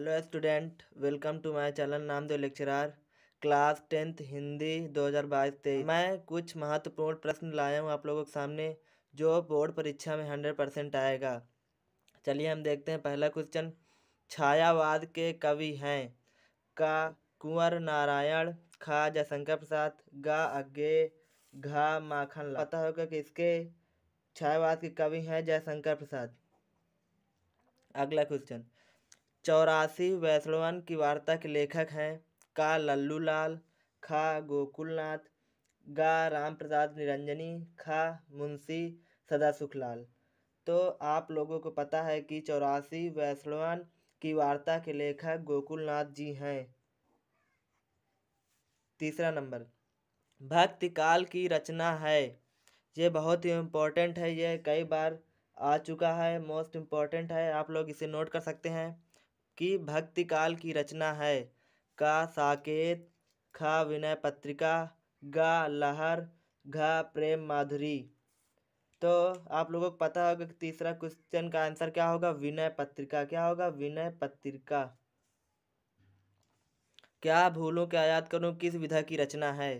hello student welcome to my channel नाम दो lecturer class tenth Hindi 2022 तेईस मैं कुछ महत्वपूर्ण प्रश्न लाया हूँ आप लोगों के सामने जो बोर्ड परीक्षा में हंड्रेड परसेंट आएगा चलिए हम देखते हैं पहला क्वेश्चन छायावाद के कवि हैं का कुंवर नारायण खा जयशंकर प्रसाद गा अग्गे घा माखन पता होगा कि इसके छायावाद के कवि हैं जयशंकर प्रसाद अगला क्वेश्चन चौरासी वैष्णवन की वार्ता के लेखक हैं का लल्लू लाल खा गोकुलनाथ गा राम प्रसाद निरंजनी खा मुंशी सदा लाल तो आप लोगों को पता है कि चौरासी वैष्णवन की वार्ता के लेखक गोकुलनाथ जी हैं तीसरा नंबर भक्ति काल की रचना है ये बहुत ही इम्पोर्टेंट है ये कई बार आ चुका है मोस्ट इम्पॉर्टेंट है आप लोग इसे नोट कर सकते हैं की काल की रचना है का साकेत ख विनय पत्रिका गा लहर घ प्रेम माधुरी तो आप लोगों को पता होगा कि तीसरा क्वेश्चन का आंसर क्या होगा विनय पत्रिका क्या होगा विनय पत्रिका क्या भूलूं क्या याद करूं किस विधा की रचना है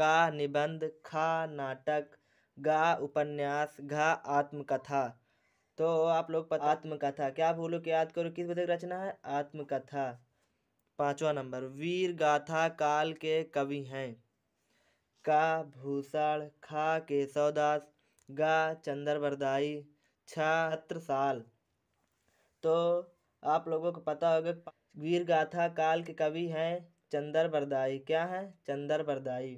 का निबंध खा नाटक गा उपन्यास घा आत्मकथा तो आप लोग पता आत्मकथा क्या भूलो कि याद करो किस विधक रचना है आत्मकथा पांचवा नंबर वीर गाथा काल के कवि हैं का भूषण खा केशवदास गा चंद्र बरदाई साल तो आप लोगों को पता होगा वीर गाथा काल के कवि हैं चंदर बरदाई क्या हैं चंदर बरदाई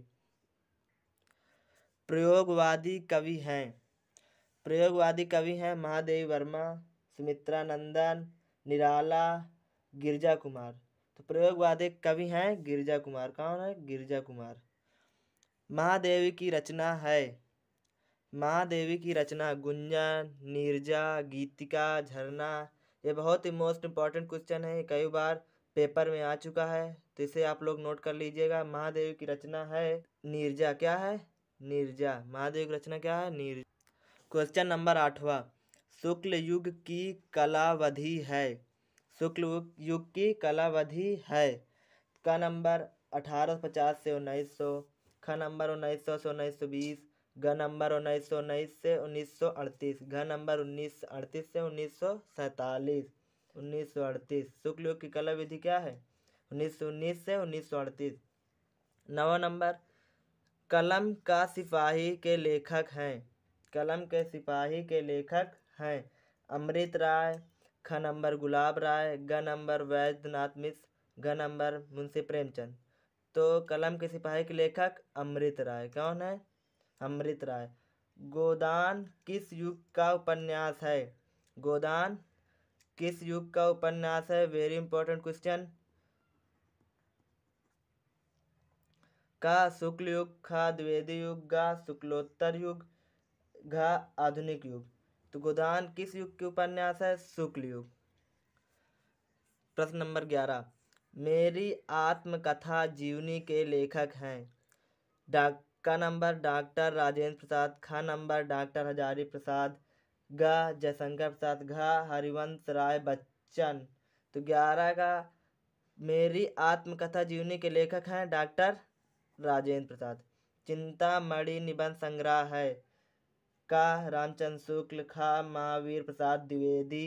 प्रयोगवादी कवि हैं प्रयोगवादी कवि हैं महादेवी वर्मा सुमित्रा नंदन निराला गिरजा कुमार तो प्रयोगवादी कवि हैं गिरजा कुमार कौन है गिरजा कुमार महादेवी की रचना है महादेवी की रचना गुंजन नीरजा गीतिका झरना ये बहुत ही मोस्ट इम्पॉर्टेंट क्वेश्चन है कई बार पेपर में आ चुका है तो इसे आप लोग नोट कर लीजिएगा महादेव की रचना है नीरजा क्या है नीरजा महादेव की रचना क्या है नीरजा क्वेश्चन नंबर आठवा शुक्ल युग की कलावधि है शुक्ल युग की कलावधि है का नंबर अठारह सौ पचास से उन्नीस सौ ख नंबर उन्नीस सौ से उन्नीस सौ बीस घ नंबर उन्नीस सौ उन्नीस से उन्नीस सौ अड़तीस घ नंबर उन्नीस सौ अड़तीस से उन्नीस सौ सैंतालीस उन्नीस सौ अड़तीस शुक्ल युग की कला विधि क्या है उन्नीस सौ उन्नीस से उन्नीस सौ अड़तीस नवा नंबर कलम का सिपाही के लेखक हैं कलम के सिपाही के लेखक हैं अमृत राय ख नंबर गुलाब राय ग नंबर वैद्यनाथ मिश्र घ नंबर मुंशी प्रेमचंद तो कलम के सिपाही के लेखक अमृत राय कौन है अमृत राय गोदान किस युग का उपन्यास है गोदान किस युग का उपन्यास है वेरी इंपॉर्टेंट क्वेश्चन का शुक्ल युग का द्विवेदी युग का शुक्लोत्तर युग घा आधुनिक युग तो गोदान किस युग के उपन्यास है शुक्ल युग प्रश्न नंबर ग्यारह मेरी आत्मकथा जीवनी के लेखक हैं डाक का नंबर डॉक्टर राजेंद्र प्रसाद ख नंबर डॉक्टर हजारी प्रसाद ग जयशंकर प्रसाद घ हरिवंश राय बच्चन तो ग्यारह का मेरी आत्मकथा जीवनी के लेखक हैं डॉक्टर राजेंद्र प्रसाद चिंतामणि निबंध संग्रह है का रामचंद्र शुक्ल खा महावीर प्रसाद द्विवेदी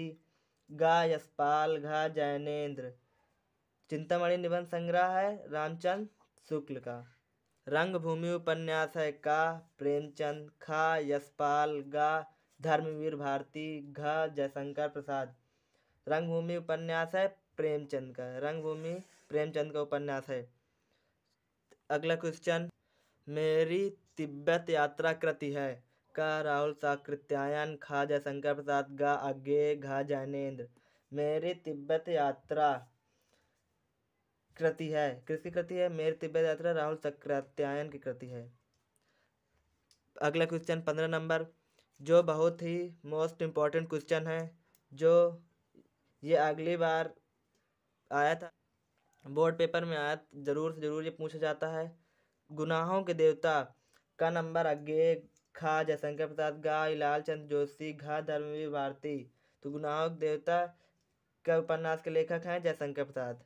गा यशपाल घा जैनेन्द्र चिंतामणि निबंध संग्रह है रामचंद शुक्ल का रंगभूमि उपन्यास है का प्रेमचंद खा यशपाल गा धर्मवीर भारती घा जयशंकर प्रसाद रंगभूमि उपन्यास है प्रेमचंद का रंगभूमि प्रेमचंद का उपन्यास है अगला क्वेश्चन मेरी तिब्बत यात्रा कृति है का राहुल साकृत्यायन खा जयशंकर प्रसाद गा अज्ञे घा जैनेन्द्र मेरी तिब्बत यात्रा कृति है किसकी कृति है मेरी तिब्बत यात्रा राहुल सांकृत्यायन की कृति है अगला क्वेश्चन पंद्रह नंबर जो बहुत ही मोस्ट इम्पॉर्टेंट क्वेश्चन है जो ये अगली बार आया था बोर्ड पेपर में आया ज़रूर से ज़रूर ये पूछा जाता है गुनाहों के देवता का नंबर अज्ञे खा जयशंकर प्रसाद घा लाल चंद्र जोशी घा धर्मवीर भारती गुनाहक देवता के उपन्यास के लेखक हैं जयशंकर प्रसाद